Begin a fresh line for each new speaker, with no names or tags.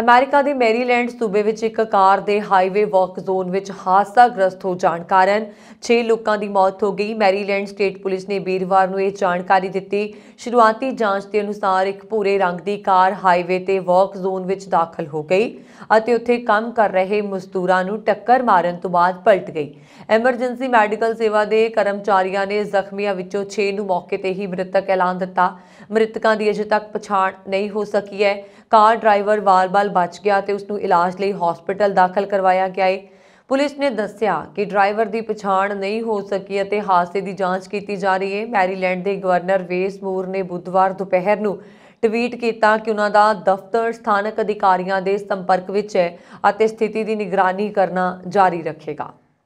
America ਦੇ Maryland ਸੂਬੇ ਵਿੱਚ ਇੱਕ ਕਾਰ ਦੇ ਹਾਈਵੇ ਵਾਕ ਜ਼ੋਨ ਵਿੱਚ ਹਾਦਸਾਗ੍ਰਸਤ ਹੋ ਜਾਣ ਕਾਰਨ 6 ਲੋਕਾਂ ਦੀ ਮੌਤ ਹੋ ਗਈ ਮੈਰੀਲੈਂਡ ਸਟੇਟ ਪੁਲਿਸ ਨੇ ਵੀਰਵਾਰ ਨੂੰ ਇਹ ਜਾਣਕਾਰੀ ਦਿੱਤੀ ਸ਼ੁਰੂਆਤੀ ਜਾਂਚ ਦੇ ਅਨੁਸਾਰ ਇੱਕ ਭੂਰੇ ਰੰਗ ਦੀ ਕਾਰ ਹਾਈਵੇ ਤੇ ਵਾਕ ਜ਼ੋਨ ਵਿੱਚ ਦਾਖਲ ਹੋ ਗਈ ਅਤੇ ਉੱਥੇ ਕੰਮ ਕਰ ਰਹੇ ਮਜ਼ਦੂਰਾਂ ਨੂੰ ਟੱਕਰ ਮਾਰਨ ਤੋਂ ਬਾਅਦ ਪਲਟ ਗਈ ਐਮਰਜੈਂਸੀ ਮੈਡੀਕਲ ਸੇਵਾ ਦੇ ਕਰਮਚਾਰੀਆਂ ਨੇ ਜ਼ਖਮੀਆਂ ਵਿੱਚੋਂ 6 ਨੂੰ ਮੌਕੇ ਤੇ ਹੀ ਮ੍ਰਿਤਕ ਐਲਾਨ ਦਿੱਤਾ ਮ੍ਰਿਤਕਾਂ ਦੀ ਅਜੇ ਤੱਕ ਪਛਾਣ ਨਹੀਂ ਹੋ ਸਕੀ ਹੈ ਕਾਰ ਡਰਾਈਵਰ ਵਾਰ ਫਿਲਹਾਲ ਬਚ ਗਿਆ ਤੇ ਉਸ ਨੂੰ ਇਲਾਜ ਲਈ ਹਸਪੀਟਲ ਦਾਖਲ ਕਰਵਾਇਆ ਗਿਆ ਹੈ ਪੁਲਿਸ ਨੇ ਦੱਸਿਆ ਕਿ ਡਰਾਈਵਰ ਦੀ ਪਛਾਣ ਨਹੀਂ ਹੋ ਸਕੀ ਅਤੇ ਹਾਦਸੇ ਦੀ ਜਾਂਚ ਕੀਤੀ ਜਾ ਰਹੀ ਹੈ ਮੈਰੀਲੈਂਡ ਦੇ ਗਵਰਨਰ ਵੇਸ ਮੂਰ ਨੇ ਬੁੱਧਵਾਰ ਦੁਪਹਿਰ ਨੂੰ ਟਵੀਟ ਕੀਤਾ ਕਿ ਉਹਨਾਂ ਦਾ ਦਫ਼ਤਰ ਸਥਾਨਕ ਅਧਿਕਾਰੀਆਂ ਦੇ ਸੰਪਰਕ ਵਿੱਚ ਹੈ ਅਤੇ ਸਥਿਤੀ ਦੀ ਨਿਗਰਾਨੀ ਕਰਨਾ ਜਾਰੀ ਰੱਖੇਗਾ